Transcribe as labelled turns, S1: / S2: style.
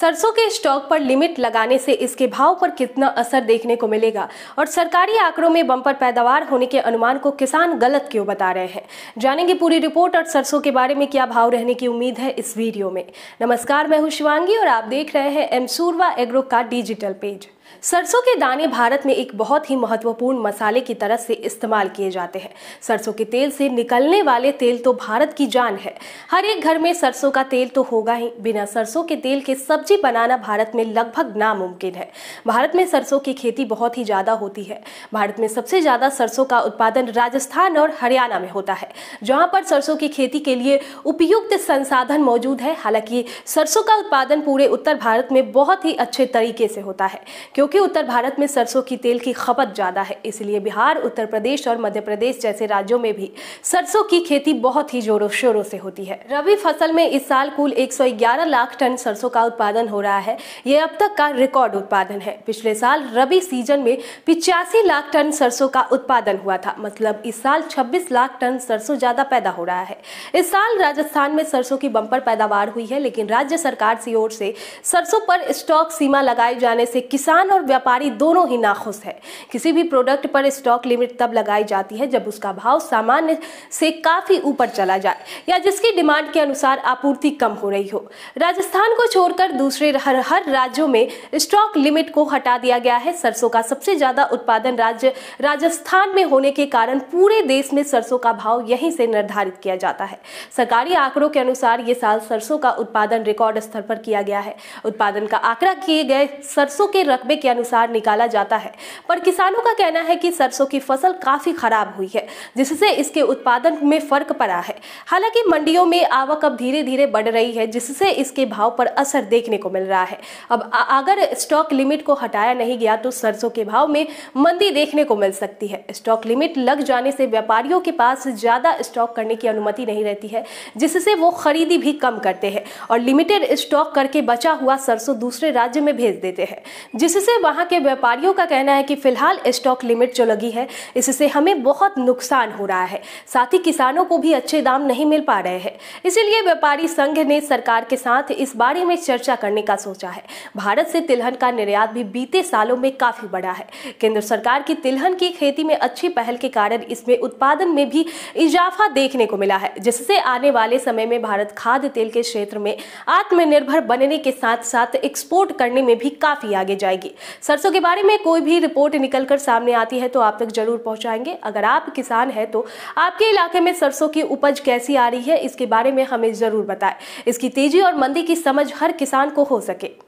S1: सरसों के स्टॉक पर लिमिट लगाने से इसके भाव पर कितना असर देखने को मिलेगा और सरकारी आंकड़ों में बम्पर पैदावार होने के अनुमान को किसान गलत क्यों बता रहे हैं जानेंगे पूरी रिपोर्ट और सरसों के बारे में क्या भाव रहने की उम्मीद है इस वीडियो में नमस्कार मैं हूं शिवांगी और आप देख रहे हैं एमसूरवा एग्रो का डिजिटल पेज सरसों के दाने भारत में एक बहुत ही महत्वपूर्ण मसाले की तरह से इस्तेमाल किए जाते हैं सरसों के तेल से निकलने वाले तेल तो भारत की जान है हर एक घर में सरसों का तेल तो होगा ही बिना सरसों के तेल के सब्जी बनाना भारत में लगभग नामुमकिन है भारत में सरसों की खेती बहुत ही ज़्यादा होती है भारत में सबसे ज़्यादा सरसों का उत्पादन राजस्थान और हरियाणा में होता है जहाँ पर सरसों की खेती के लिए उपयुक्त संसाधन मौजूद है हालांकि सरसों का उत्पादन पूरे उत्तर भारत में बहुत ही अच्छे तरीके से होता है क्योंकि उत्तर भारत में सरसों की तेल की खपत ज़्यादा है इसलिए बिहार उत्तर प्रदेश और मध्य प्रदेश जैसे राज्यों में भी सरसों की खेती बहुत ही जोरों शोरों से होती है रबी फसल में इस साल कुल 111 लाख टन सरसों का उत्पादन हो रहा है ये अब तक का रिकॉर्ड उत्पादन है पिछले साल रबी सीजन में पिचासी लाख टन सरसों का उत्पादन हुआ था मतलब इस साल छब्बीस लाख टन सरसों ज़्यादा पैदा हो रहा है इस साल राजस्थान में सरसों की बंपर पैदावार हुई है लेकिन राज्य सरकार की ओर से सरसों पर स्टॉक सीमा लगाए जाने से किसान किसान और व्यापारी दोनों ही नाखुश है किसी भी प्रोडक्ट पर स्टॉक लिमिट तब लगाई जाती है जब उसका भाव सामान्य से काफी ऊपर चला जाए या जिसकी डिमांड के अनुसार आपूर्ति कम हो रही हो राजस्थान को छोड़कर दूसरे हर, हर राज्यों में स्टॉक लिमिट को हटा दिया गया है सरसों का सबसे ज्यादा उत्पादन राज्य राजस्थान में होने के कारण पूरे देश में सरसों का भाव यहीं से निर्धारित किया जाता है सरकारी आंकड़ों के अनुसार ये साल सरसों का उत्पादन रिकॉर्ड स्तर पर किया गया है उत्पादन का आंकड़ा किए गए सरसों के रकबे सर्वे के अनुसार निकाला जाता है पर किसानों का कहना है कि सरसों की फसल काफी खराब हुई है जिससे इसके उत्पादन में फर्क पड़ा है हालांकि मंडियों में आवक अब धीरे धीरे बढ़ रही है जिससे इसके भाव पर असर देखने को मिल रहा है अब अगर स्टॉक लिमिट को हटाया नहीं गया तो सरसों के भाव में मंदी देखने को मिल सकती है स्टॉक लिमिट लग जाने से व्यापारियों के पास ज्यादा स्टॉक करने की अनुमति नहीं रहती है जिससे वो खरीदी भी कम करते हैं और लिमिटेड स्टॉक करके बचा हुआ सरसों दूसरे राज्य में भेज देते हैं जिससे जिससे वहाँ के व्यापारियों का कहना है कि फिलहाल स्टॉक लिमिट जो लगी है इससे हमें बहुत नुकसान हो रहा है साथ ही किसानों को भी अच्छे दाम नहीं मिल पा रहे हैं इसीलिए व्यापारी संघ ने सरकार के साथ इस बारे में चर्चा करने का सोचा है भारत से तिलहन का निर्यात भी बीते सालों में काफी बढ़ा है केंद्र सरकार की तिलहन की खेती में अच्छी पहल के कारण इसमें उत्पादन में भी इजाफा देखने को मिला है जिससे आने वाले समय में भारत खाद्य तेल के क्षेत्र में आत्मनिर्भर बनने के साथ साथ एक्सपोर्ट करने में भी काफी आगे जाएगी सरसों के बारे में कोई भी रिपोर्ट निकलकर सामने आती है तो आप तक जरूर पहुंचाएंगे अगर आप किसान हैं तो आपके इलाके में सरसों की उपज कैसी आ रही है इसके बारे में हमें जरूर बताएं इसकी तेजी और मंदी की समझ हर किसान को हो सके